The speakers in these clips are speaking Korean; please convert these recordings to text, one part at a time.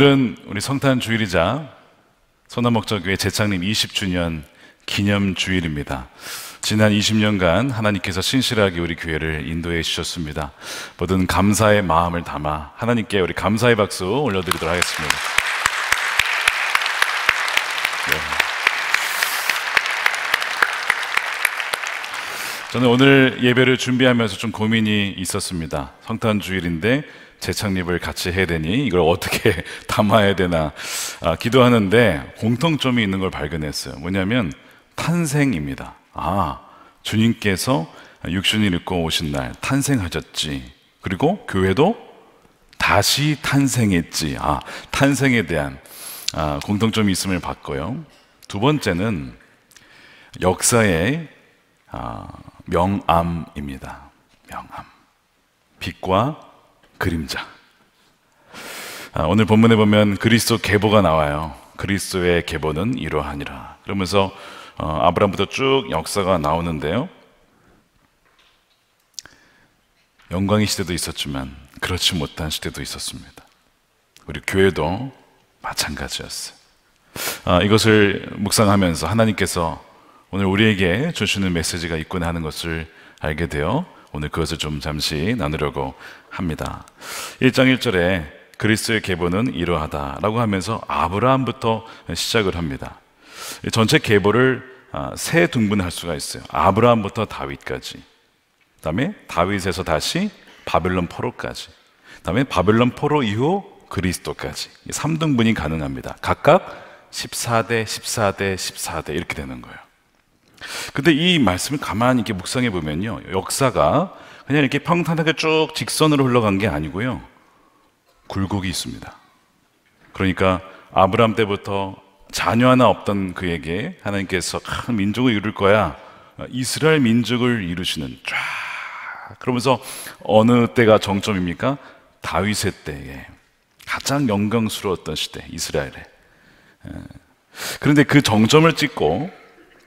오늘은 우리 성탄 주일이자 소나목적교회 재창립 20주년 기념 주일입니다. 지난 20년간 하나님께서 신실하게 우리 교회를 인도해 주셨습니다. 모든 감사의 마음을 담아 하나님께 우리 감사의 박수 올려드리도록 하겠습니다. 네. 저는 오늘 예배를 준비하면서 좀 고민이 있었습니다. 성탄 주일인데 재창립을 같이 해야 되니 이걸 어떻게 담아야 되나 아, 기도하는데 공통점이 있는 걸 발견했어요. 뭐냐면 탄생입니다. 아, 주님께서 육신을 입고 오신 날 탄생하셨지. 그리고 교회도 다시 탄생했지. 아, 탄생에 대한 아, 공통점이 있음을 봤고요. 두 번째는 역사의 아, 명암입니다. 명암. 빛과 그림자. 아, 오늘 본문에 보면 그리스도 계보가 나와요. 그리스도의 계보는 이러하니라. 그러면서 어, 아브라함부터 쭉 역사가 나오는데요. 영광의 시대도 있었지만 그렇지 못한 시대도 있었습니다. 우리 교회도 마찬가지였어요. 아, 이것을 묵상하면서 하나님께서 오늘 우리에게 주시는 메시지가 있구나 하는 것을 알게 되어 오늘 그것을 좀 잠시 나누려고 합니다. 1장 1절에 그리스의 계보는 이러하다라고 하면서 아브라함부터 시작을 합니다. 전체 계보를 아, 세 등분할 수가 있어요. 아브라함부터 다윗까지. 그다음에 다윗에서 다시 바벨론 포로까지. 그다음에 바벨론 포로 이후 그리스도까지. 3등분이 가능합니다. 각각 14대 14대 14대 이렇게 되는 거예요. 근데 이 말씀을 가만히 이렇게 묵상해 보면요. 역사가 그냥 이렇게 평탄하게 쭉 직선으로 흘러간 게 아니고요. 굴곡이 있습니다. 그러니까 아브람 때부터 자녀 하나 없던 그에게 하나님께서 큰 민족을 이룰 거야. 이스라엘 민족을 이루시는 쫙. 그러면서 어느 때가 정점입니까? 다윗의 때에 가장 영광스러웠던 시대, 이스라엘에. 그런데 그 정점을 찍고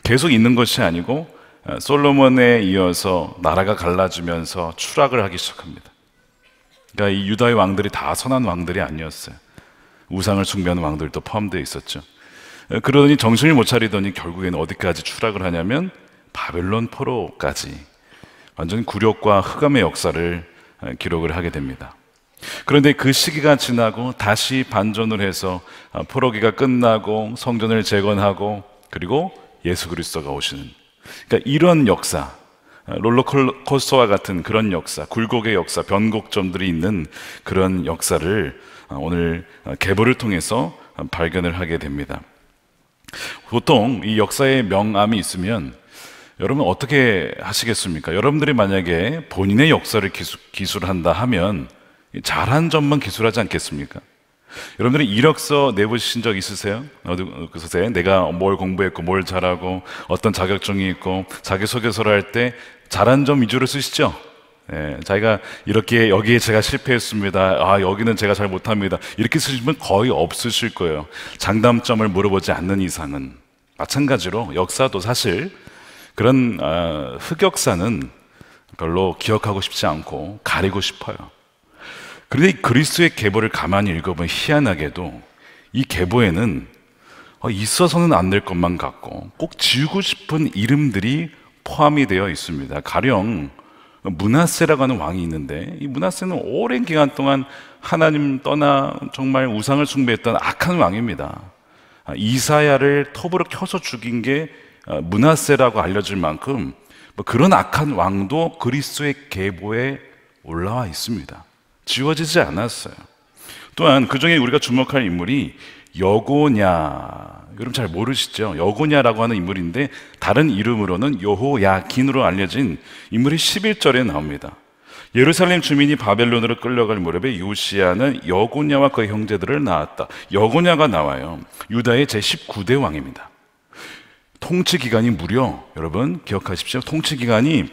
계속 있는 것이 아니고 솔로몬에 이어서 나라가 갈라지면서 추락을 하기 시작합니다. 그러니까 이 유다의 왕들이 다 선한 왕들이 아니었어요. 우상을 숭배하는 왕들도 포함되어 있었죠. 그러더니 정신을 못 차리더니 결국에는 어디까지 추락을 하냐면 바벨론 포로까지 완전 굴욕과 흑암의 역사를 기록을 하게 됩니다. 그런데 그 시기가 지나고 다시 반전을 해서 아, 포로기가 끝나고 성전을 재건하고 그리고 예수 그리스도가 오시는 그러니까 이런 역사, 롤러코스터와 같은 그런 역사, 굴곡의 역사, 변곡점들이 있는 그런 역사를 어, 오늘 계보를 어, 통해서 발견을 하게 됩니다. 보통 이 역사의 명암이 있으면 여러분 어떻게 하시겠습니까? 여러분들이 만약에 본인의 역사를 기술, 기술한다 하면 잘한 점만 기술하지 않겠습니까? 여러분들이 이력서 내보신 적 있으세요? 어디 서에 내가 뭘 공부했고 뭘 잘하고 어떤 자격증이 있고 자기소개서를 할 때 잘한 점 위주로 쓰시죠? 예, 자기가 이렇게 여기에 제가 실패했습니다. 아, 여기는 제가 잘 못합니다. 이렇게 쓰시면 거의 없으실 거예요. 장단점을 물어보지 않는 이상은. 마찬가지로 역사도 사실 그런 아, 흑역사는 별로 기억하고 싶지 않고 가리고 싶어요. 그런데 이 그리스도의 계보를 가만히 읽어보면 희한하게도 이 계보에는 어, 있어서는 안 될 것만 같고 꼭 지우고 싶은 이름들이 포함이 되어 있습니다. 가령 문하세라고 하는 왕이 있는데 이 문하세는 오랜 기간 동안 하나님 떠나 정말 우상을 숭배했던 악한 왕입니다. 아, 이사야를 톱으로 켜서 죽인 게 어, 문하세라고 알려질 만큼 뭐 그런 악한 왕도 그리스도의 계보에 올라와 있습니다. 지워지지 않았어요. 또한 그 중에 우리가 주목할 인물이 여고냐. 여러분 잘 모르시죠? 여고냐라고 하는 인물인데 다른 이름으로는 여호야긴으로 알려진 인물이 11절에 나옵니다. 예루살렘 주민이 바벨론으로 끌려갈 무렵에 요시아는 여고냐와 그 형제들을 낳았다. 여고냐가 나와요. 유다의 제19대 왕입니다. 통치 기간이 무려 여러분 기억하십시오. 통치 기간이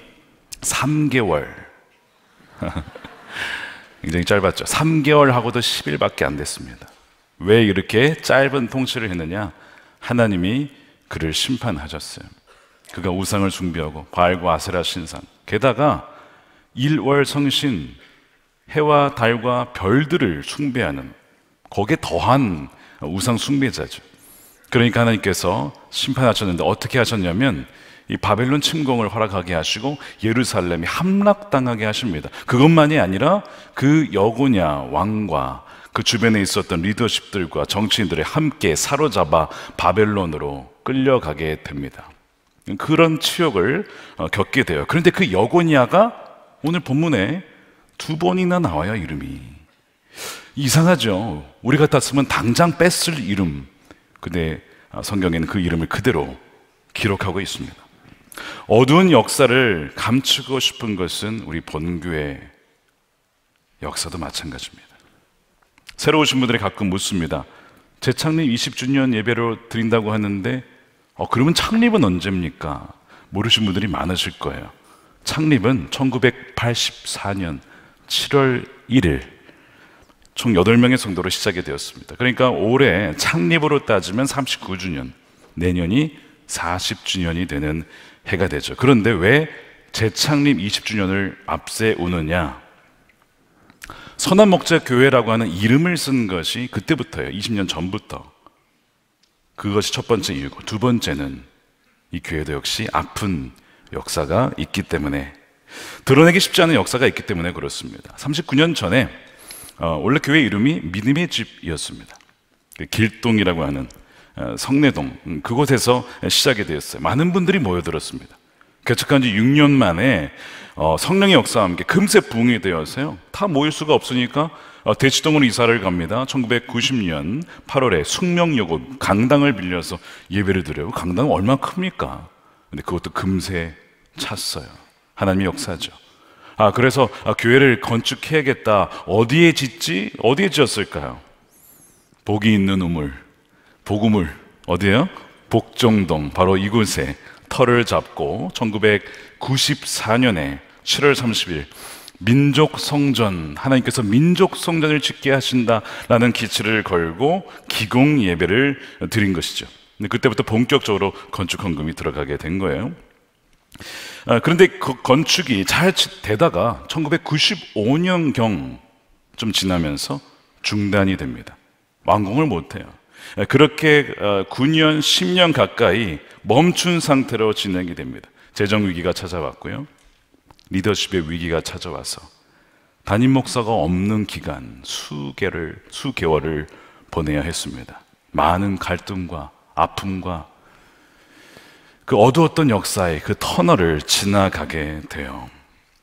3개월. 굉장히 짧았죠. 3개월하고도 10일밖에 안 됐습니다. 왜 이렇게 짧은 통치를 했느냐? 하나님이 그를 심판하셨어요. 그가 우상을 숭배하고 바알과 아세라 신상. 게다가 일월 성신 해와 달과 별들을 숭배하는 거기에 더한 우상 숭배자죠. 그러니까 하나님께서 심판하셨는데 어떻게 하셨냐면 이 바벨론 침공을 허락하게 하시고 예루살렘이 함락당하게 하십니다. 그것만이 아니라 그 여고냐 왕과 그 주변에 있었던 리더십들과 정치인들이 함께 사로잡아 바벨론으로 끌려가게 됩니다. 그런 치욕을 어, 겪게 돼요. 그런데 그 여고니아가 오늘 본문에 두 번이나 나와요, 이름이. 이상하죠? 우리 같았으면 당장 뺐을 이름. 근데 어, 성경에는 그 이름을 그대로 기록하고 있습니다. 어두운 역사를 감추고 싶은 것은 우리 본교의 역사도 마찬가지입니다. 새로 오신 분들이 가끔 묻습니다. 재창립 20주년 예배로 드린다고 하는데, 어, 그러면 창립은 언제입니까? 모르신 분들이 많으실 거예요. 창립은 1984년 7월 1일, 총 8명의 성도로 시작이 되었습니다. 그러니까 올해 창립으로 따지면 39주년, 내년이 40주년이 되는 해가 되죠. 그런데 왜 재창립 20주년을 앞세우느냐? 선한 목자 교회라고 하는 이름을 쓴 것이 그때부터예요. 20년 전부터. 그것이 첫 번째 이유고 두 번째는 이 교회도 역시 아픈 역사가 있기 때문에 드러내기 쉽지 않은 역사가 있기 때문에 그렇습니다. 39년 전에 어, 원래 교회 이름이 믿음의 집이었습니다. 그 길동이라고 하는 어, 성내동 음, 그곳에서 시작이 되었어요. 많은 분들이 모여들었습니다. 개척한 지 6년 만에 어, 성령의 역사와 함께 금세 부이되어요다 모일 수가 없으니까 어, 대치동으로 이사를 갑니다. 1990년 8월에 숙명여고 강당을 빌려서 예배를 드려요. 강당얼마 큽니까? 근데 그것도 금세 찼어요. 하나님의 역사죠. 아, 그래서 아, 교회를 건축해야겠다. 어디에 짓지? 어디에 지었을까요? 복이 있는 우물. 복음을 어디에요? 복정동 바로 이곳에 터를 잡고 1994년에 7월 30일 민족 성전 하나님께서 민족 성전을 짓게 하신다라는 기치를 걸고 기공 예배를 드린 것이죠. 그때부터 본격적으로 건축 헌금이 들어가게 된 거예요. 아, 그런데 그 건축이 잘 되다가 1995년경 좀 지나면서 중단이 됩니다. 완공을 못 해요. 예, 그렇게 9년, 어, 10년 가까이 멈춘 상태로 진행이 됩니다. 재정 위기가 찾아왔고요. 리더십의 위기가 찾아와서 담임 목사가 없는 기간 수개를 수개월을 보내야 했습니다. 많은 갈등과 아픔과 그 어두웠던 역사의 그 터널을 지나가게 돼요.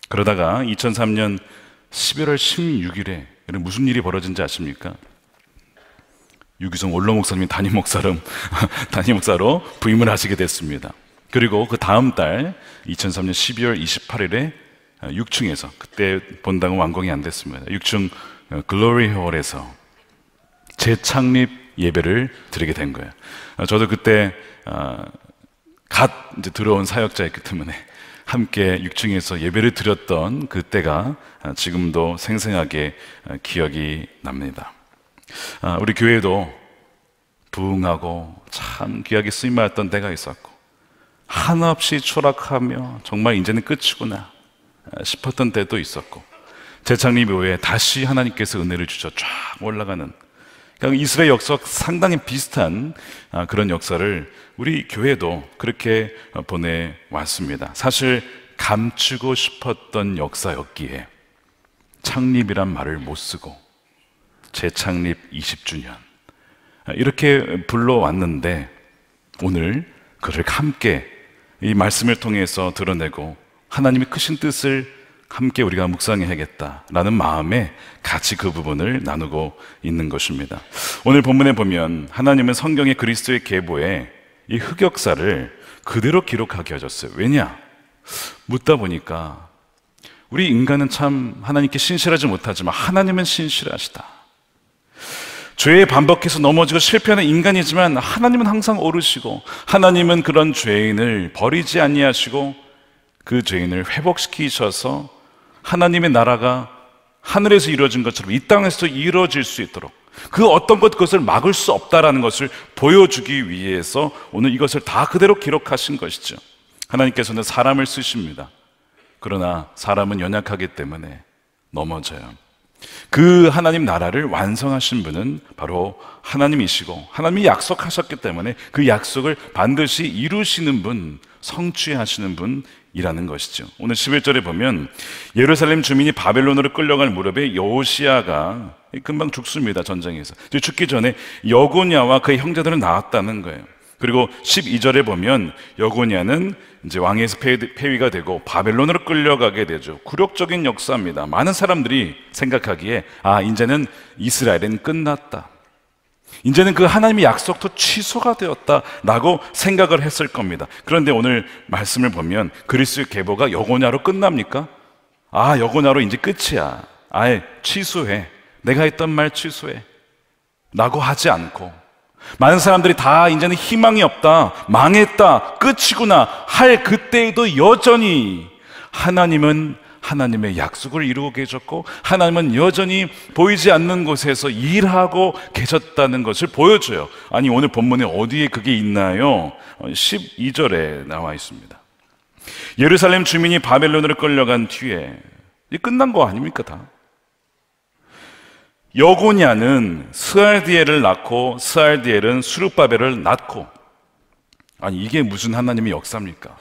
그러다가 2003년 11월 16일에 무슨 일이 벌어진지 아십니까? 유기성 원로 목사님이 담임 목사로, 담임 목사로 부임을 하시게 됐습니다. 그리고 그 다음 달 2003년 12월 28일에 6층에서 그때 본당은 완공이 안 됐습니다. 6층 어, 글로리 홀에서 재창립 예배를 드리게 된 거예요. 어, 저도 그때 어, 갓 이제 들어온 사역자였기 때문에 함께 6층에서 예배를 드렸던 그때가 지금도 생생하게 기억이 납니다. 아, 우리 교회도 부흥하고 참 귀하게 쓰임받았던 때가 있었고 한없이 추락하며 정말 이제는 끝이구나 아, 싶었던 때도 있었고 재창립 이후에 다시 하나님께서 은혜를 주셔 쫙 올라가는 이스라엘 역사 상당히 비슷한 아, 그런 역사를 우리 교회도 그렇게 보내왔습니다. 사실 감추고 싶었던 역사였기에 창립이란 말을 못 쓰고 재창립 20주년. 이렇게 불러왔는데 오늘 그를 함께 이 말씀을 통해서 드러내고 하나님의 크신 뜻을 함께 우리가 묵상해야겠다라는 마음에 같이 그 부분을 나누고 있는 것입니다. 오늘 본문에 보면 하나님은 성경의 그리스도의 계보에 이 흑역사를 그대로 기록하게 하셨어요. 왜냐? 묻다 보니까 우리 인간은 참 하나님께 신실하지 못하지만 하나님은 신실하시다. 죄에 반복해서 넘어지고 실패하는 인간이지만 하나님은 항상 오르시고 하나님은 그런 죄인을 버리지 아니하시고 그 죄인을 회복시키셔서 하나님의 나라가 하늘에서 이루어진 것처럼 이 땅에서도 이루어질 수 있도록 그 어떤 것 그것을 막을 수 없다라는 것을 보여주기 위해서 오늘 이것을 다 그대로 기록하신 것이죠. 하나님께서는 사람을 쓰십니다. 그러나 사람은 연약하기 때문에 넘어져요. 그 하나님 나라를 완성하신 분은 바로 하나님이시고 하나님이 약속하셨기 때문에 그 약속을 반드시 이루시는 분, 성취하시는 분이라는 것이죠. 오늘 11절에 보면 예루살렘 주민이 바벨론으로 끌려갈 무렵에 여호시아가 금방 죽습니다. 전쟁에서. 죽기 전에 여고냐와 그의 형제들은 나왔다는 거예요. 그리고 12절에 보면 여고니아는 이제 왕에서 폐위가 되고 바벨론으로 끌려가게 되죠. 굴욕적인 역사입니다. 많은 사람들이 생각하기에 아, 이제는 이스라엘은 끝났다. 이제는 그 하나님의 약속도 취소가 되었다라고 생각을 했을 겁니다. 그런데 오늘 말씀을 보면 그리스 의 계보가 여고냐로 끝납니까? 아, 여고냐로 이제 끝이야. 아예 취소해. 내가 했던 말 취소해. 라고 하지 않고 많은 사람들이 다 이제는 희망이 없다, 망했다, 끝이구나 할 그때에도 여전히 하나님은 하나님의 약속을 이루고 계셨고 하나님은 여전히 보이지 않는 곳에서 일하고 계셨다는 것을 보여줘요. 아니 오늘 본문에 어디에 그게 있나요? 12절에 어, 나와 있습니다. 예루살렘 주민이 바벨론으로 끌려간 뒤에 이 끝난 거 아닙니까 다? 여고냐는 스알디엘을 낳고 스알디엘은 수르바벨을 낳고 아니 이게 무슨 하나님의 역사입니까?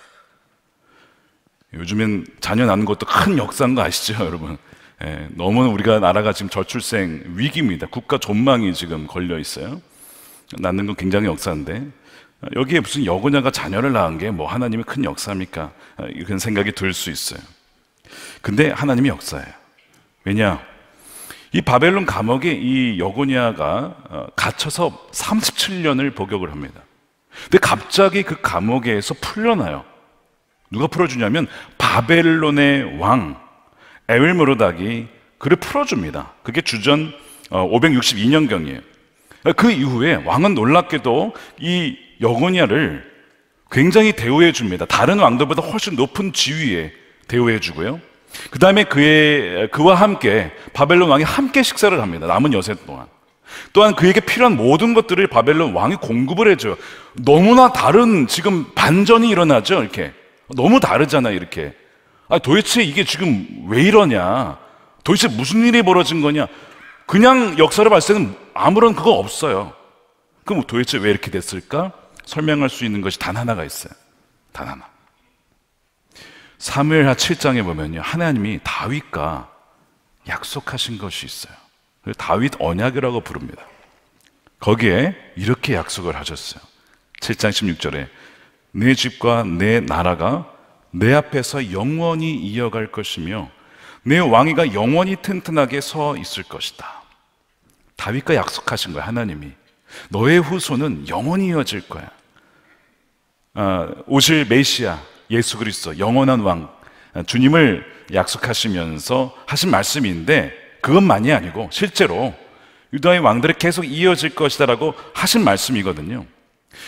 요즘엔 자녀 낳는 것도 큰 역사인 거 아시죠, 여러분? 예, 너무 우리가 나라가 지금 저출생 위기입니다. 국가 존망이 지금 걸려 있어요. 낳는 건 굉장히 역사인데 여기에 무슨 여고냐가 자녀를 낳은 게 뭐 하나님의 큰 역사입니까? 이런 생각이 들 수 있어요. 근데 하나님의 역사예요. 왜냐? 이 바벨론 감옥에 이 여고니아가 어, 갇혀서 37년을 복역을 합니다. 근데 갑자기 그 감옥에서 풀려나요. 누가 풀어주냐면 바벨론의 왕 에윌모르닥이 그를 풀어줍니다. 그게 주전 562년경이에요. 어, 그 이후에 왕은 놀랍게도 이 여고니아를 굉장히 대우해 줍니다. 다른 왕들보다 훨씬 높은 지위에 대우해 주고요. 그 다음에 그의, 그와 함께 바벨론 왕이 함께 식사를 합니다. 남은 여세 동안. 또한 그에게 필요한 모든 것들을 바벨론 왕이 공급을 해줘요. 너무나 다른 지금 반전이 일어나죠. 이렇게. 너무 다르잖아. 이렇게. 아, 도대체 이게 지금 왜 이러냐. 도대체 무슨 일이 벌어진 거냐. 그냥 역사를 봤을 때는 아무런 그거 없어요. 그럼 도대체 왜 이렇게 됐을까? 설명할 수 있는 것이 단 하나가 있어요. 단 하나. 사무엘하 7장에 보면요. 하나님이 다윗과 약속하신 것이 있어요. 다윗 언약이라고 부릅니다. 거기에 이렇게 약속을 하셨어요. 7장 16절에 내 집과 내 나라가 내 앞에서 영원히 이어갈 것이며 내 왕위가 영원히 튼튼하게 서 있을 것이다. 다윗과 약속하신 거예요 하나님이. 너의 후손은 영원히 이어질 거야. 아, 오실 메시아, 예수 그리스도 영원한 왕 주님을 약속하시면서 하신 말씀인데 그것만이 아니고 실제로 유다의 왕들이 계속 이어질 것이다라고 하신 말씀이거든요.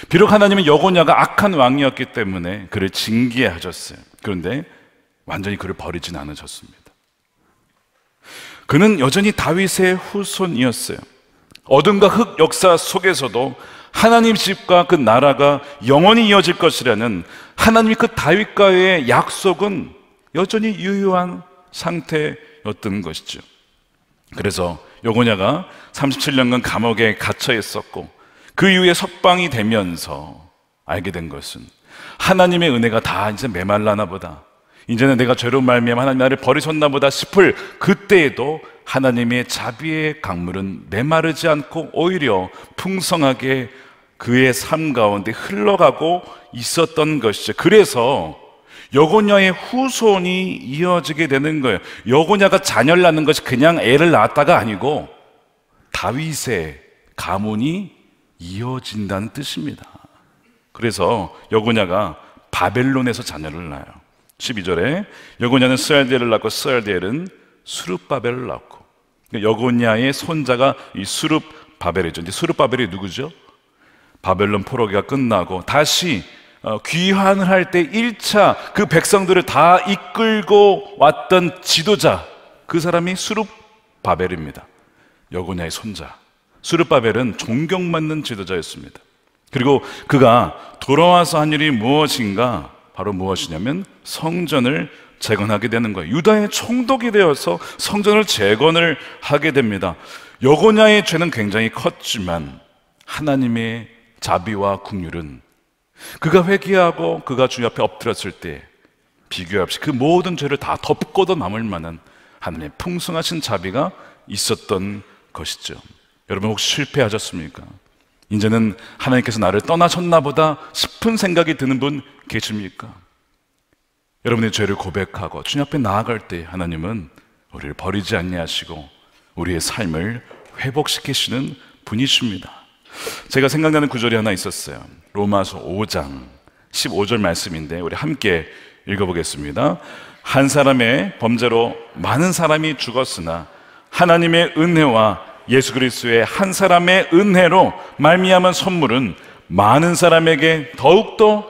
비록 하나님은 여고냐가 악한 왕이었기 때문에 그를 징계 하셨어요. 그런데 완전히 그를 버리진 않으셨습니다. 그는 여전히 다윗의 후손이었어요. 어둠과 흙 역사 속에서도 하나님 집과 그 나라가 영원히 이어질 것이라는 하나님의 그 그다윗가의 약속은 여전히 유효한 상태였던 것이죠. 그래서 요고냐가 37년간 감옥에 갇혀 있었고 그 이후에 석방이 되면서 알게 된 것은 하나님의 은혜가 다 이제 메말라나 보다. 이제는 내가 죄로 말미암아 하나님 나를 버리셨나 보다 싶을 그때에도 하나님의 자비의 강물은 메마르지 않고 오히려 풍성하게 그의 삶 가운데 흘러가고 있었던 것이죠. 그래서 여고녀의 후손이 이어지게 되는 거예요. 여고녀가 자녀를 낳는 것이 그냥 애를 낳았다가 아니고 다윗의 가문이 이어진다는 뜻입니다. 그래서 여고녀가 바벨론에서 자녀를 낳아요. 12절에 여고녀는 스알디엘을 낳고 스알디엘은 수르바벨을 낳고 그러니까 여고냐의 손자가 이 수룹 바벨이죠. 이제 수룹 바벨이 누구죠? 바벨론 포로기가 끝나고 다시 어, 귀환을 할 때 1차 그 백성들을 다 이끌고 왔던 지도자 그 사람이 수룹 바벨입니다. 여고냐의 손자. 수룹 바벨은 존경받는 지도자였습니다. 그리고 그가 돌아와서 한 일이 무엇인가? 바로 무엇이냐면 성전을 재건하게 되는 거예요. 유다의 총독이 되어서 성전을 재건을 하게 됩니다. 여고냐의 죄는 굉장히 컸지만 하나님의 자비와 국률은 그가 회개하고 그가 주 앞에 엎드렸을 때 비교 없이 그 모든 죄를 다 덮고도 남을 만한 하나님의 풍성하신 자비가 있었던 것이죠. 여러분 혹시 실패하셨습니까? 이제는 하나님께서 나를 떠나셨나 보다 싶은 생각이 드는 분 계십니까? 여러분의 죄를 고백하고 주님 앞에 나아갈 때 하나님은 우리를 버리지 않냐시고 하 우리의 삶을 회복시키시는 분이십니다. 제가 생각나는 구절이 하나 있었어요. 로마서 5장 15절 말씀인데 우리 함께 읽어보겠습니다. 한 사람의 범죄로 많은 사람이 죽었으나 하나님의 은혜와 예수 그리스도의 한 사람의 은혜로 말미암은 선물은 많은 사람에게 더욱더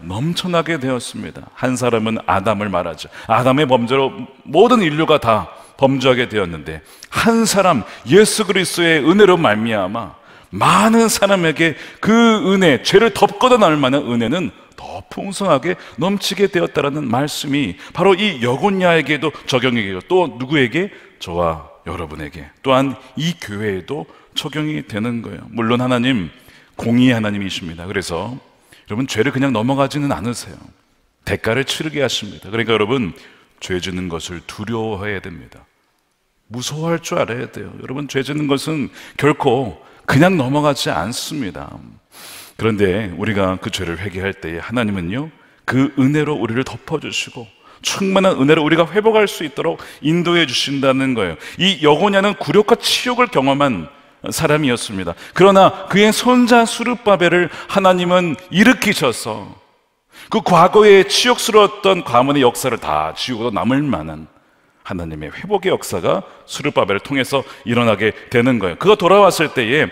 넘쳐나게 되었습니다. 한 사람은 아담을 말하죠. 아담의 범죄로 모든 인류가 다 범죄하게 되었는데 한 사람 예수 그리스도의 은혜로 말미암아 많은 사람에게 그 은혜, 죄를 덮거나 나올 만한 은혜는 더 풍성하게 넘치게 되었다라는 말씀이 바로 이 여곤야에게도 적용이 고또 누구에게 저와 여러분에게 또한 이 교회에도 적용이 되는 거예요. 물론 하나님 공의 하나님이십니다. 그래서 여러분 죄를 그냥 넘어가지는 않으세요. 대가를 치르게 하십니다. 그러니까 여러분 죄 짓는 것을 두려워해야 됩니다. 무서워할 줄 알아야 돼요. 여러분 죄 짓는 것은 결코 그냥 넘어가지 않습니다. 그런데 우리가 그 죄를 회개할 때에 하나님은요 그 은혜로 우리를 덮어주시고 충만한 은혜로 우리가 회복할 수 있도록 인도해 주신다는 거예요. 이 여고냐는 굴욕과 치욕을 경험한 사람이었습니다. 그러나 그의 손자 수르바벨을 하나님은 일으키셔서 그 과거에 치욕스러웠던 과문의 역사를 다 지우고 남을 만한 하나님의 회복의 역사가 수르바벨을 통해서 일어나게 되는 거예요. 그가 돌아왔을 때에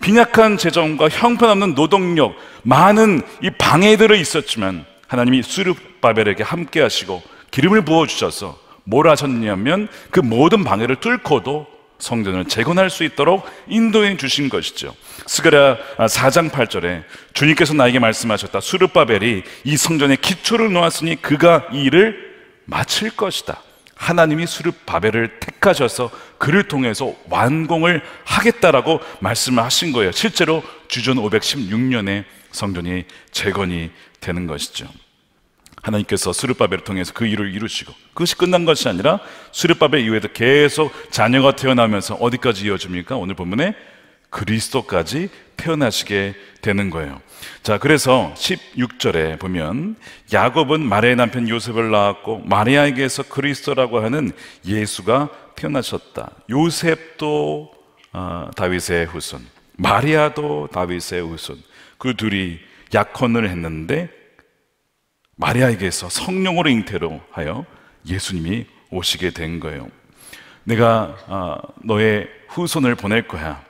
빈약한 재정과 형편없는 노동력, 많은 이 방해들이 있었지만 하나님이 수르바벨에게 함께 하시고 기름을 부어 주셔서 뭘 하셨냐면 그 모든 방해를 뚫고도 성전을 재건할 수 있도록 인도해 주신 것이죠. 스가랴 4장 아, 8절에 주님께서 나에게 말씀하셨다. 수르바벨이 이 성전의 기초를 놓았으니 그가 이를 마칠 것이다. 하나님이 수르바벨을 택하셔서 그를 통해서 완공을 하겠다라고 말씀을 하신 거예요. 실제로 주전 516년에 성전이 재건이 되는 것이죠. 하나님께서 수르바벨을 통해서 그 일을 이루시고 그것이 끝난 것이 아니라 수르바벨 이후에도 계속 자녀가 태어나면서 어디까지 이어집니까? 오늘 본문에 그리스도까지 태어나시게 되는 거예요. 자, 그래서 16절에 보면 야곱은 마리아의 남편 요셉을 낳았고 마리아에게서 그리스도라고 하는 예수가 태어나셨다. 요셉도 어, 다윗의 후손, 마리아도 다윗의 후손. 그 둘이 약혼을 했는데 마리아에게서 성령으로 잉태로 하여 예수님이 오시게 된 거예요. 내가 아, 너의 후손을 보낼 거야.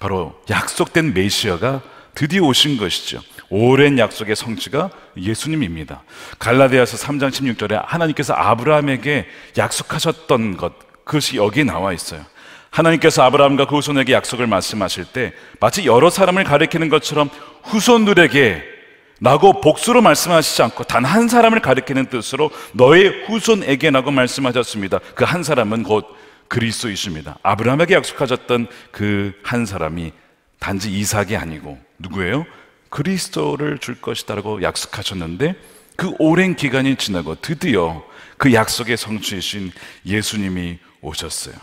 바로 약속된 메시아가 드디어 오신 것이죠. 오랜 약속의 성취가 예수님입니다. 갈라디아서 3장 16절에 하나님께서 아브라함에게 약속하셨던 것, 그것이 여기에 나와 있어요. 하나님께서 아브라함과 그 후손에게 약속을 말씀하실 때 마치 여러 사람을 가리키는 것처럼 후손들에게 라고 복수로 말씀하시지 않고 단 한 사람을 가리키는 뜻으로 너의 후손에게 라고 말씀하셨습니다. 그 한 사람은 곧 그리스도이십니다. 아브라함에게 약속하셨던 그 한 사람이 단지 이삭이 아니고 누구예요? 그리스도를 줄 것이다라고 약속하셨는데 그 오랜 기간이 지나고 드디어 그 약속의 성취이신 예수님이 오셨어요.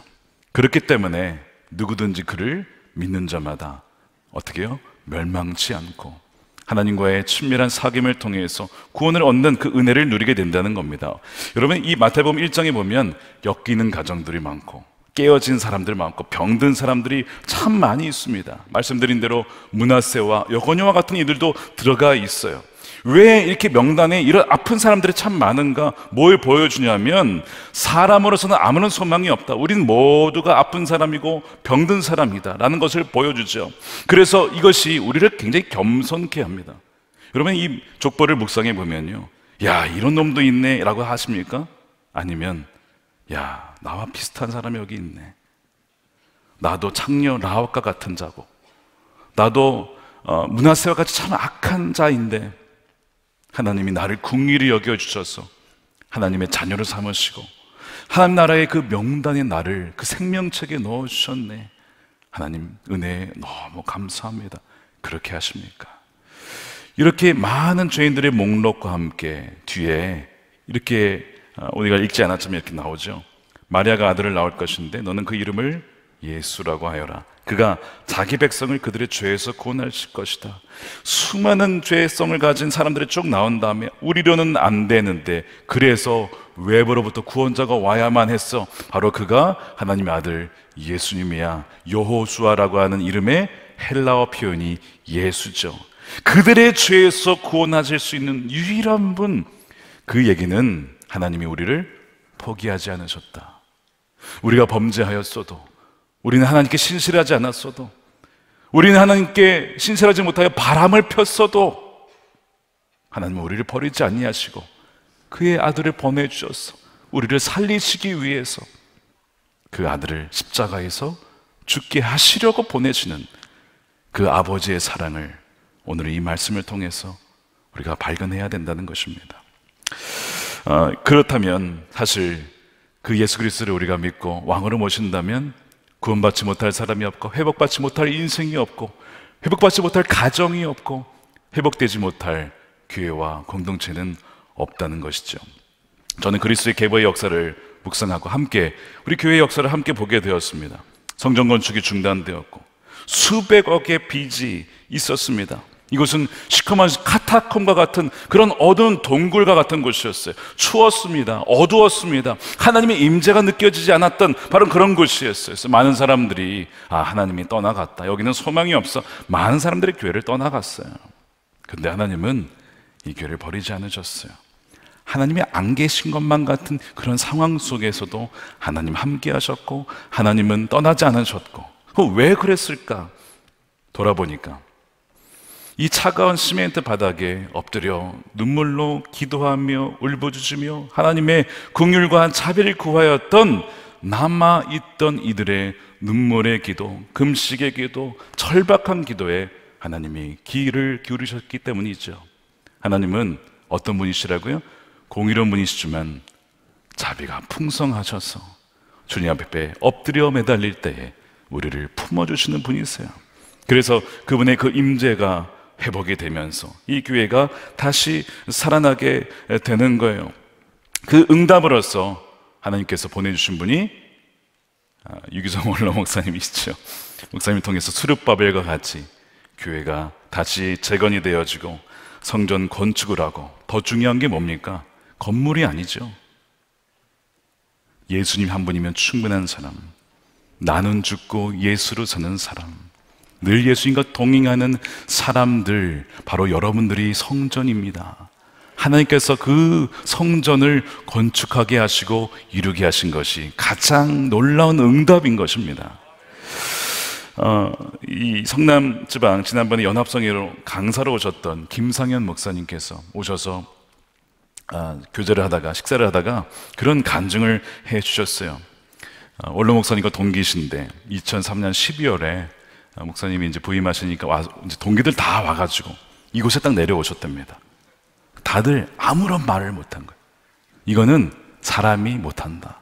그렇기 때문에 누구든지 그를 믿는 자마다 어떻게요? 멸망치 않고 하나님과의 친밀한 사귐을 통해서 구원을 얻는 그 은혜를 누리게 된다는 겁니다. 여러분 이 마태복음 1장에 보면 엮이는 가정들이 많고 깨어진 사람들 많고 병든 사람들이 참 많이 있습니다. 말씀드린 대로 문하세와 여건여와 같은 이들도 들어가 있어요. 왜 이렇게 명단에 이런 아픈 사람들이 참 많은가? 뭘 보여주냐면 사람으로서는 아무런 소망이 없다. 우리 모두가 아픈 사람이고 병든 사람이다. 라는 것을 보여주죠. 그래서 이것이 우리를 굉장히 겸손케 합니다. 여러분 이 족보를 묵상해 보면요. 야, 이런 놈도 있네. 라고 하십니까? 아니면 야, 나와 비슷한 사람이 여기 있네. 나도 창녀 라합과 같은 자고, 나도 어, 문하세와 같이 참 악한 자인데, 하나님이 나를 궁일히 여겨주셔서 하나님의 자녀를 삼으시고 하나님 나라의 그 명단에 나를 그 생명책에 넣어주셨네. 하나님 은혜에 너무 감사합니다. 그렇게 하십니까? 이렇게 많은 죄인들의 목록과 함께 뒤에 이렇게 어, 우리가 읽지 않았지만 이렇게 나오죠. 마리아가 아들을 낳을 것인데 너는 그 이름을 예수라고 하여라. 그가 자기 백성을 그들의 죄에서 구원하실 것이다. 수많은 죄성을 가진 사람들이 쭉 나온 다음에 우리로는 안 되는데 그래서 외부로부터 구원자가 와야만 했어. 바로 그가 하나님의 아들 예수님이야. 여호수아라고 하는 이름의 헬라어 표현이 예수죠. 그들의 죄에서 구원하실 수 있는 유일한 분. 그 얘기는 하나님이 우리를 포기하지 않으셨다. 우리가 범죄하였어도 우리는 하나님께 신실하지 않았어도 우리는 하나님께 신실하지 못하여 바람을 폈어도 하나님은 우리를 버리지 아니하시고 그의 아들을 보내주셔서 우리를 살리시기 위해서 그 아들을 십자가에서 죽게 하시려고 보내시는 그 아버지의 사랑을 오늘 이 말씀을 통해서 우리가 발견해야 된다는 것입니다. 아, 그렇다면 사실 그 예수 그리스도를 우리가 믿고 왕으로 모신다면 구원받지 못할 사람이 없고 회복받지 못할 인생이 없고 회복받지 못할 가정이 없고 회복되지 못할 교회와 공동체는 없다는 것이죠. 저는 그리스의 개보의 역사를 묵상하고 함께 우리 교회의 역사를 함께 보게 되었습니다. 성전 건축이 중단되었고 수백억의 빚이 있었습니다. 이곳은 시커먼 카타콤과 같은 그런 어두운 동굴과 같은 곳이었어요. 추웠습니다. 어두웠습니다. 하나님의 임재가 느껴지지 않았던 바로 그런 곳이었어요. 많은 사람들이 아 하나님이 떠나갔다. 여기는 소망이 없어. 많은 사람들이 교회를 떠나갔어요. 근데 하나님은 이 교회를 버리지 않으셨어요. 하나님이 안 계신 것만 같은 그런 상황 속에서도 하나님 함께 하셨고 하나님은 떠나지 않으셨고 그 왜 그랬을까? 돌아보니까 이 차가운 시멘트 바닥에 엎드려 눈물로 기도하며 울부짖으며 하나님의 긍휼과 차별을 구하였던 남아 있던 이들의 눈물의 기도, 금식의 기도, 절박한 기도에 하나님이 귀를 기울이셨기 때문이죠. 하나님은 어떤 분이시라고요? 공의로운 분이시지만 자비가 풍성하셔서 주님 앞에 엎드려 매달릴 때에 우리를 품어주시는 분이세요. 그래서 그분의 그 임재가 회복이 되면서 이 교회가 다시 살아나게 되는 거예요. 그 응답으로서 하나님께서 보내주신 분이 아, 유기성 원로 목사님이시죠. 목사님 통해서 수렵바벨과 같이 교회가 다시 재건이 되어지고 성전 건축을 하고 더 중요한 게 뭡니까? 건물이 아니죠. 예수님 한 분이면 충분한 사람. 나는 죽고 예수로 사는 사람. 늘 예수님과 동행하는 사람들, 바로 여러분들이 성전입니다. 하나님께서 그 성전을 건축하게 하시고 이루게 하신 것이 가장 놀라운 응답인 것입니다. 어, 이 성남 지방 지난번에 연합성회로 강사로 오셨던 김상현 목사님께서 오셔서 아, 교제를 하다가 식사를 하다가 그런 간증을 해 주셨어요. 어, 원로 아, 목사님과 동기신데 2003년 12월에 아, 목사님이 이제 부임하시니까 와, 이제 동기들 다 와가지고 이곳에 딱 내려오셨답니다. 다들 아무런 말을 못한 거예요. 이거는 사람이 못한다.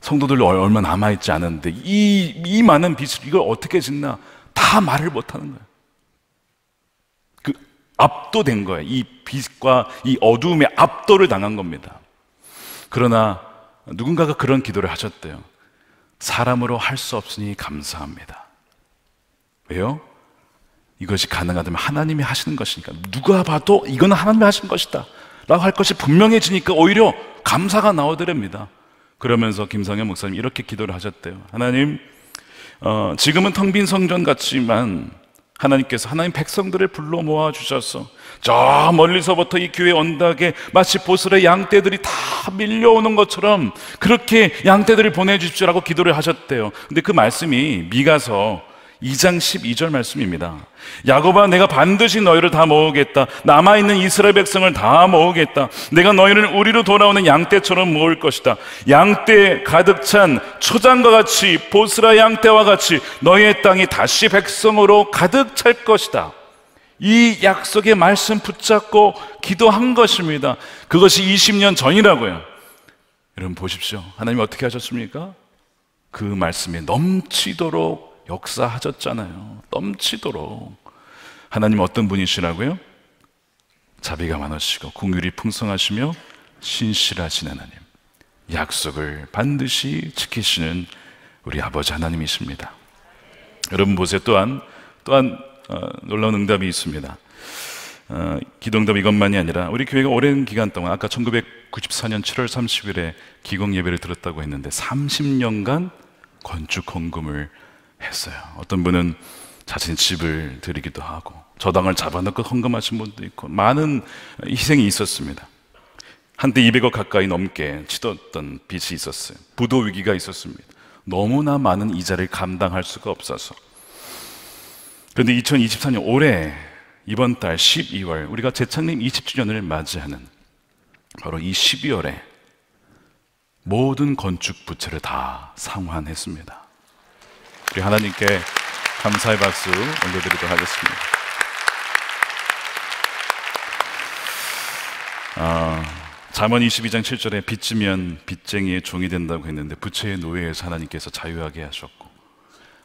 성도들 얼마 남아있지 않은데 이, 이 많은 빛을 이걸 어떻게 짓나 다 말을 못하는 거예요. 그 압도된 거예요. 이 빛과 이 어두움의 압도를 당한 겁니다. 그러나 누군가가 그런 기도를 하셨대요. 사람으로 할 수 없으니 감사합니다. 왜요? 이것이 가능하다면 하나님이 하시는 것이니까 누가 봐도 이건 하나님이 하신 것이다 라고 할 것이 분명해지니까 오히려 감사가 나오더랍니다 그러면서 김성현 목사님 이렇게 기도를 하셨대요 하나님 어, 지금은 텅빈 성전 같지만 하나님께서 하나님 백성들을 불러 모아 주셔서 저 멀리서부터 이 교회 언덕에 마치 보슬의 양떼들이 다 밀려오는 것처럼 그렇게 양떼들을 보내주십시오라고 기도를 하셨대요. 근데 그 말씀이 미가서 2장 12절 말씀입니다. 야곱아 내가 반드시 너희를 다 모으겠다. 남아 있는 이스라엘 백성을 다 모으겠다. 내가 너희를 우리로 돌아오는 양떼처럼 모을 것이다. 양떼 가득 찬 초장과 같이 보스라 양떼와 같이 너희의 땅이 다시 백성으로 가득 찰 것이다. 이 약속의 말씀 붙잡고 기도한 것입니다. 그것이 20년 전이라고요. 여러분 보십시오. 하나님 어떻게 하셨습니까? 그 말씀이 넘치도록 역사하셨잖아요. 넘치도록. 하나님 어떤 분이시라고요? 자비가 많으시고 궁율이 풍성하시며 신실하신 하나님. 약속을 반드시 지키시는 우리 아버지 하나님이십니다. 여러분 보세요. 또한 또한 어, 놀라운 응답이 있습니다. 어, 기도답 이것만이 아니라 우리 교회가 오랜 기간 동안 아까 1994년 7월 30일에 기공 예배를 들었다고 했는데 30년간 건축 헌금을 했어요. 어떤 분은 자신의 집을 드리기도 하고 저당을 잡아놓고 헌금하신 분도 있고 많은 희생이 있었습니다. 한때 200억 가까이 넘게 치렀던 빚이 있었어요. 부도 위기가 있었습니다. 너무나 많은 이자를 감당할 수가 없어서. 그런데 2024년 올해 이번 달 12월 우리가 재창립 20주년을 맞이하는 바로 이 12월에 모든 건축 부채를 다 상환했습니다. 우리 하나님께 감사의 박수 올려드리도록 하겠습니다. 아, 잠언 22장 7절에 빚지면 빚쟁이의 종이 된다고 했는데 부채의 노예에서 하나님께서 자유하게 하셨고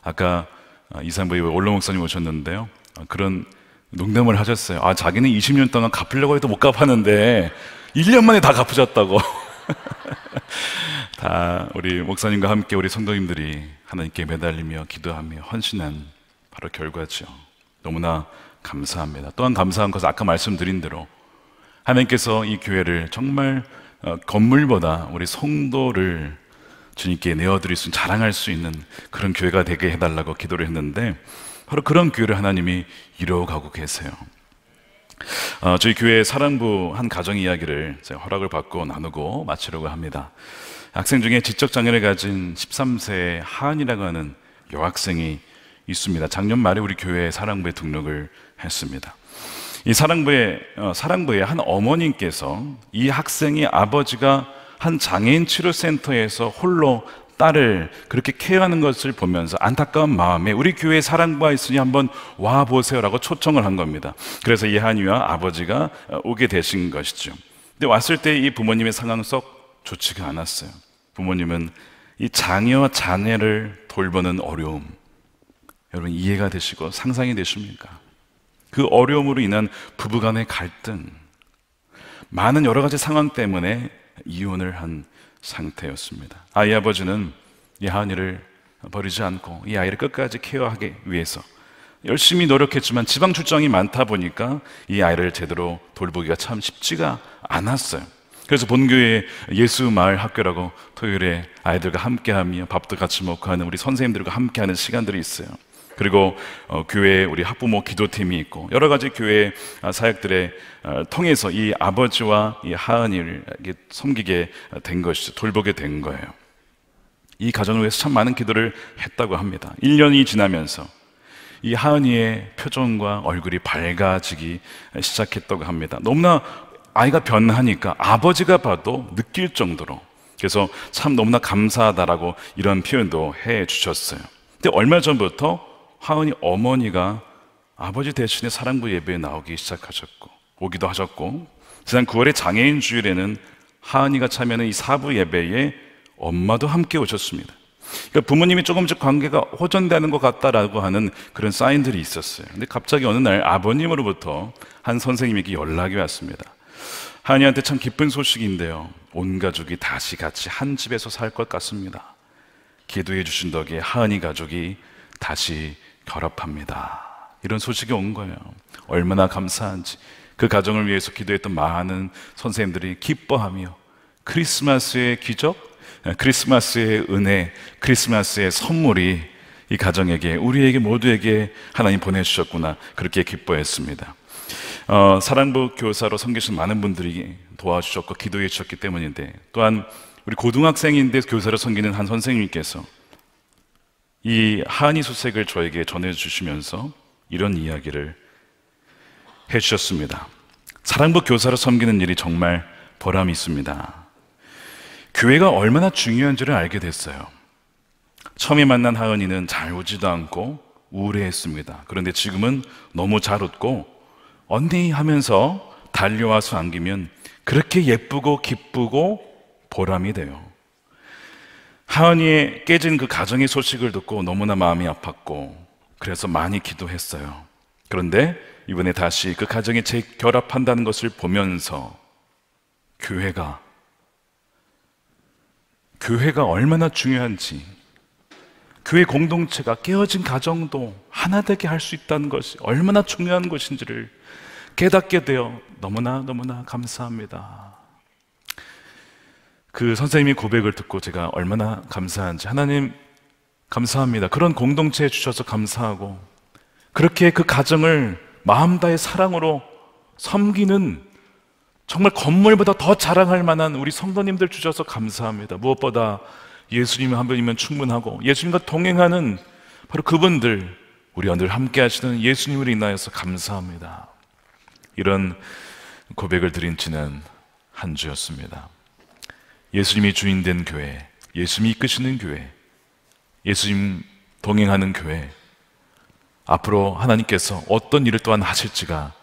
아까 아, 이상부의 원로 목사님 오셨는데요. 아, 그런 농담을 하셨어요. 아, 자기는 20년 동안 갚으려고 해도 못 갚았는데 1년 만에 다 갚으셨다고. 다 아, 우리 목사님과 함께 우리 성도님들이 하나님께 매달리며 기도하며 헌신한 바로 결과죠. 너무나 감사합니다. 또한 감사한 것은 아까 말씀드린 대로 하나님께서 이 교회를 정말 어, 건물보다 우리 성도를 주님께 내어드릴 수 자랑할 수 있는 그런 교회가 되게 해달라고 기도를 했는데 바로 그런 교회를 하나님이 이뤄가고 계세요. 어, 저희 교회 사랑부 한 가정 이야기를 허락을 받고 나누고 마치려고 합니다. 학생 중에 지적 장애를 가진 13세 하은이라고 하는 여학생이 있습니다. 작년 말에 우리 교회 사랑부에 등록을 했습니다. 이 사랑부의 어, 사랑부의 한 어머님께서 이 학생이 아버지가 한 장애인 치료 센터에서 홀로 딸을 그렇게 케어하는 것을 보면서 안타까운 마음에 우리 교회 사랑과 있으니 한번 와 보세요라고 초청을 한 겁니다. 그래서 이 한이와 아버지가 어, 오게 되신 것이죠. 근데 왔을 때 이 부모님의 상황 속 좋지가 않았어요. 부모님은 이자녀와 자녀를 돌보는 어려움 여러분 이해가 되시고 상상이 되십니까? 그 어려움으로 인한 부부간의 갈등 많은 여러 가지 상황 때문에 이혼을 한 상태였습니다. 아이 아버지는 이 하은이를 버리지 않고 이 아이를 끝까지 케어하기 위해서 열심히 노력했지만 지방 출장이 많다 보니까 이 아이를 제대로 돌보기가 참 쉽지가 않았어요. 그래서 본교회 예수 마을 학교라고 토요일에 아이들과 함께하며 밥도 같이 먹고 하는 우리 선생님들과 함께하는 시간들이 있어요. 그리고 어, 교회 우리 학부모 기도팀이 있고 여러 가지 교회 아, 사역들에 어, 통해서 이 아버지와 이 하은이를 섬기게 된 것이죠. 돌보게 된 거예요. 이 가정을 위해서 참 많은 기도를 했다고 합니다. 1년이 지나면서 이 하은이의 표정과 얼굴이 밝아지기 시작했다고 합니다. 너무나 아이가 변하니까 아버지가 봐도 느낄 정도로 그래서 참 너무나 감사하다라고 이런 표현도 해 주셨어요. 근데 얼마 전부터 하은이 어머니가 아버지 대신에 사랑부 예배에 나오기 시작하셨고 오기도 하셨고 지난 9월의 장애인 주일에는 하은이가 참여하는 이 사부 예배에 엄마도 함께 오셨습니다. 그러니까 부모님이 조금씩 관계가 호전되는 것 같다라고 하는 그런 사인들이 있었어요. 근데 갑자기 어느 날 아버님으로부터 한 선생님에게 연락이 왔습니다. 한이한테 참 기쁜 소식인데요. 온 가족이 다시 같이 한 집에서 살 것 같습니다. 기도해 주신 덕에 하은이 가족이 다시 결합합니다. 이런 소식이 온 거예요. 얼마나 감사한지. 그 가정을 위해서 기도했던 많은 선생님들이 기뻐하며 크리스마스의 기적, 크리스마스의 은혜, 크리스마스의 선물이 이 가정에게, 우리에게 모두에게 하나님 보내주셨구나. 그렇게 기뻐했습니다. 어, 사랑부 교사로 섬기신 많은 분들이 도와주셨고 기도해 주셨기 때문인데 또한 우리 고등학생인데 교사를 섬기는 한 선생님께서 이 한이 소색을 저에게 전해주시면서 이런 이야기를 해주셨습니다. 사랑부 교사로 섬기는 일이 정말 보람이 있습니다. 교회가 얼마나 중요한지를 알게 됐어요. 처음에 만난 하은이는 잘 오지도 않고 우울해했습니다. 그런데 지금은 너무 잘 웃고 언니 하면서 달려와서 안기면 그렇게 예쁘고 기쁘고 보람이 돼요. 하은이의 깨진 그 가정의 소식을 듣고 너무나 마음이 아팠고 그래서 많이 기도했어요. 그런데 이번에 다시 그 가정이 재결합한다는 것을 보면서 교회가 교회가 얼마나 중요한지 교회 공동체가 깨어진 가정도 하나 되게 할 수 있다는 것이 얼마나 중요한 것인지를 깨닫게 되어 너무나 너무나 감사합니다. 그 선생님이 고백을 듣고 제가 얼마나 감사한지 하나님 감사합니다. 그런 공동체에 주셔서 감사하고 그렇게 그 가정을 마음 다의 사랑으로 섬기는 정말 건물보다 더 자랑할 만한 우리 성도님들 주셔서 감사합니다. 무엇보다 예수님 한 분이면 충분하고 예수님과 동행하는 바로 그분들 우리와 늘 함께 하시는 예수님을 인하여서 감사합니다. 이런 고백을 드린 지는 한 주였습니다. 예수님이 주인 된 교회, 예수님이 이끄시는 교회, 예수님 동행하는 교회, 앞으로 하나님께서 어떤 일을 또한 하실지가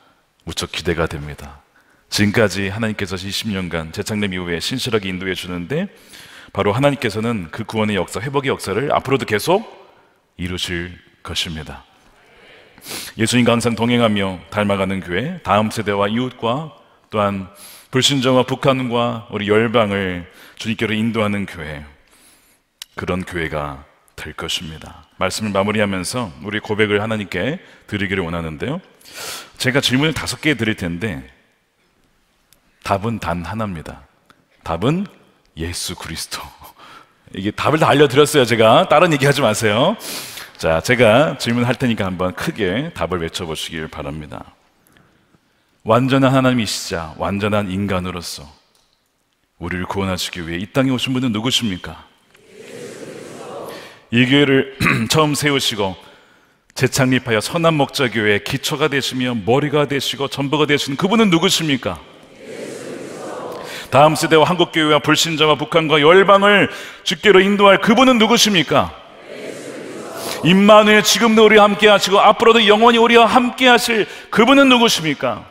무척 기대가 됩니다. 지금까지 하나님께서 20년간 재창림 이후에 신실하게 인도해 주는데 바로 하나님께서는 그 구원의 역사, 회복의 역사를 앞으로도 계속 이루실 것입니다. 예수님과 항상 동행하며 닮아가는 교회, 다음 세대와 이웃과 또한 불신자와 북한과 우리 열방을 주님께로 인도하는 교회, 그런 교회가 될 것입니다. 말씀을 마무리하면서 우리 고백을 하나님께 드리기를 원하는데요. 제가 질문을 다섯 개 드릴 텐데 답은 단 하나입니다. 답은 예수 그리스도. 이게 답을 다 알려드렸어요, 제가. 다른 얘기 하지 마세요. 자, 제가 질문할 테니까 한번 크게 답을 외쳐보시길 바랍니다. 완전한 하나님이시자 완전한 인간으로서 우리를 구원하시기 위해 이 땅에 오신 분은 누구십니까? 이 교회를 처음 세우시고 재창립하여 선한 목자 교회의 기초가 되시며 머리가 되시고 전부가 되신 그분은 누구십니까? 다음 세대와 한국 교회와 불신자와 북한과 열방을 주께로 인도할 그분은 누구십니까? 임마누엘 지금도 우리와 함께 하시고 앞으로도 영원히 우리와 함께 하실 그분은 누구십니까?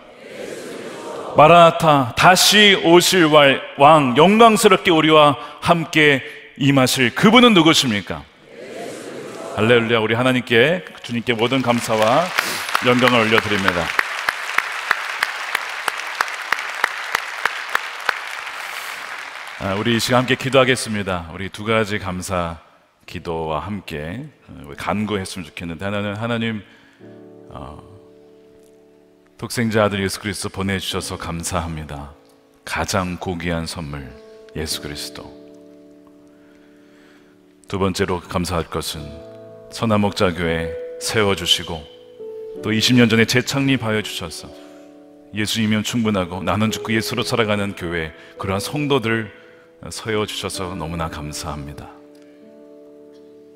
마라나타 다시 오실 왕 영광스럽게 우리와 함께 임하실 그분은 누구십니까? 할렐루야 우리 하나님께 주님께 모든 감사와 영광을 올려드립니다 아, 우리 이 시간 함께 기도하겠습니다. 우리 두 가지 감사 기도와 함께 어, 간구했으면 좋겠는데 하나는 하나님 어, 독생자 아들 예수 그리스도 보내주셔서 감사합니다. 가장 고귀한 선물 예수 그리스도. 두 번째로 감사할 것은 선화목자 교회 세워 주시고 또 20년 전에 재창립하여 주셔서 예수이면 충분하고 나는 죽고 예수로 살아가는 교회 그러한 성도들 서여 주셔서 너무나 감사합니다.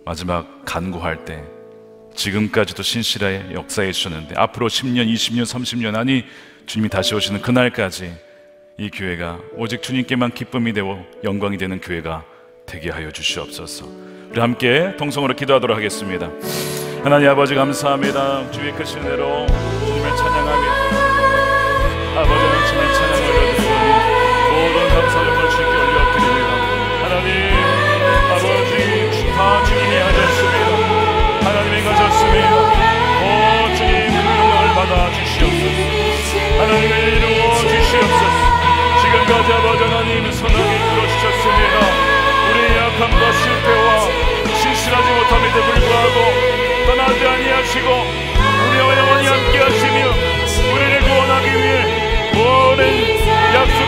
마지막 간구할 때 지금까지도 신실하게 역사해 주셨는데 앞으로 10년, 20년, 30년 아니 주님이 다시 오시는 그날까지 이 교회가 오직 주님께만 기쁨이 되고 영광이 되는 교회가 되게 하여 주시옵소서. 우리 함께 동성으로 기도하도록 하겠습니다. 하나님 아버지 감사합니다. 주의 크신 대로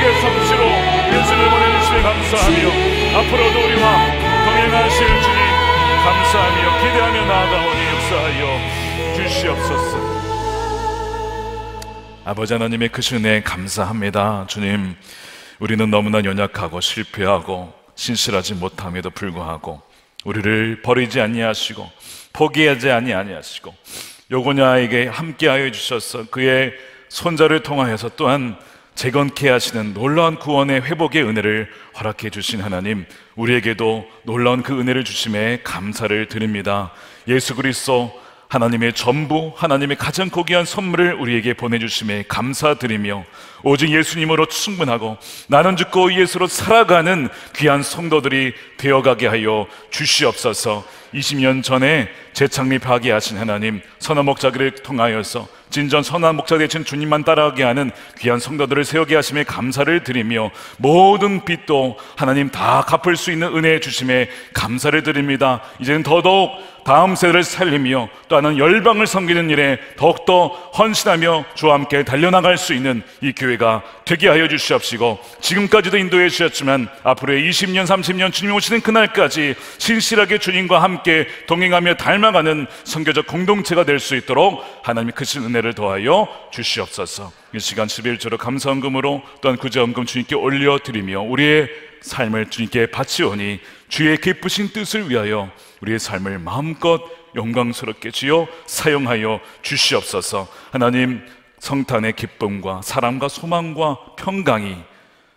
우리의 섭시로 예수를 보내주심에 감사하며 앞으로도 우리와 동행하실 주님 감사하며 기대하며 나아가오니 역사하여 주시옵소서 아버지 하나님의 크신 은혜 감사합니다 주님 우리는 너무나 연약하고 실패하고 신실하지 못함에도 불구하고 우리를 버리지 아니하시고 포기하지 아니하시고 요고냐에게 함께하여 주셔서 그의 손자를 통하여서 또한 재건케 하시는 놀라운 구원의 그 회복의 은혜를 허락해 주신 하나님, 우리에게도 놀라운 그 은혜를 주심에 감사를 드립니다. 예수 그리스도 하나님의 전부, 하나님의 가장 고귀한 선물을 우리에게 보내주심에 감사드리며, 오직 예수님으로 충분하고 나는 죽고 예수로 살아가는 귀한 성도들이 되어가게 하여 주시옵소서 20년 전에 재창립하게 하신 하나님, 선한 목자들을 통하여서 진전 선한 목자 되신 주님만 따라가게 하는 귀한 성도들을 세우게 하심에 감사를 드리며 모든 빚도 하나님 다 갚을 수 있는 은혜 주심에 감사를 드립니다. 이제는 더더욱 다음 세대를 살리며 또 하는 열방을 섬기는 일에 더욱더 헌신하며 주와 함께 달려나갈 수 있는 이 교회가 되게 하여 주시옵시고 지금까지도 인도해 주셨지만 앞으로의 20년, 30년 주님 오시는 그날까지 신실하게 주님과 함께 동행하며 닮아가는 선교적 공동체가 될 수 있도록 하나님의 크신 은혜 은혜를 더하여 주시옵소서. 이 시간 11조로 감사헌금으로 또한 구제헌금 주님께 올려드리며 우리의 삶을 주님께 바치오니 주의 기쁘신 뜻을 위하여 우리의 삶을 마음껏 영광스럽게 주여 사용하여 주시옵소서. 하나님 성탄의 기쁨과 사랑과 소망과 평강이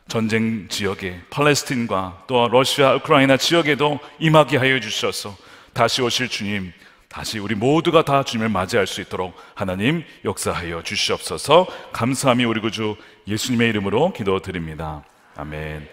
전쟁 지역에 팔레스틴과 또 러시아 우크라이나 지역에도 임하게 하여 주셔서 다시 오실 주님 다시 우리 모두가 다 주님을 맞이할 수 있도록 하나님 역사하여 주시옵소서 감사함이 우리 구주 예수님의 이름으로 기도드립니다. 아멘.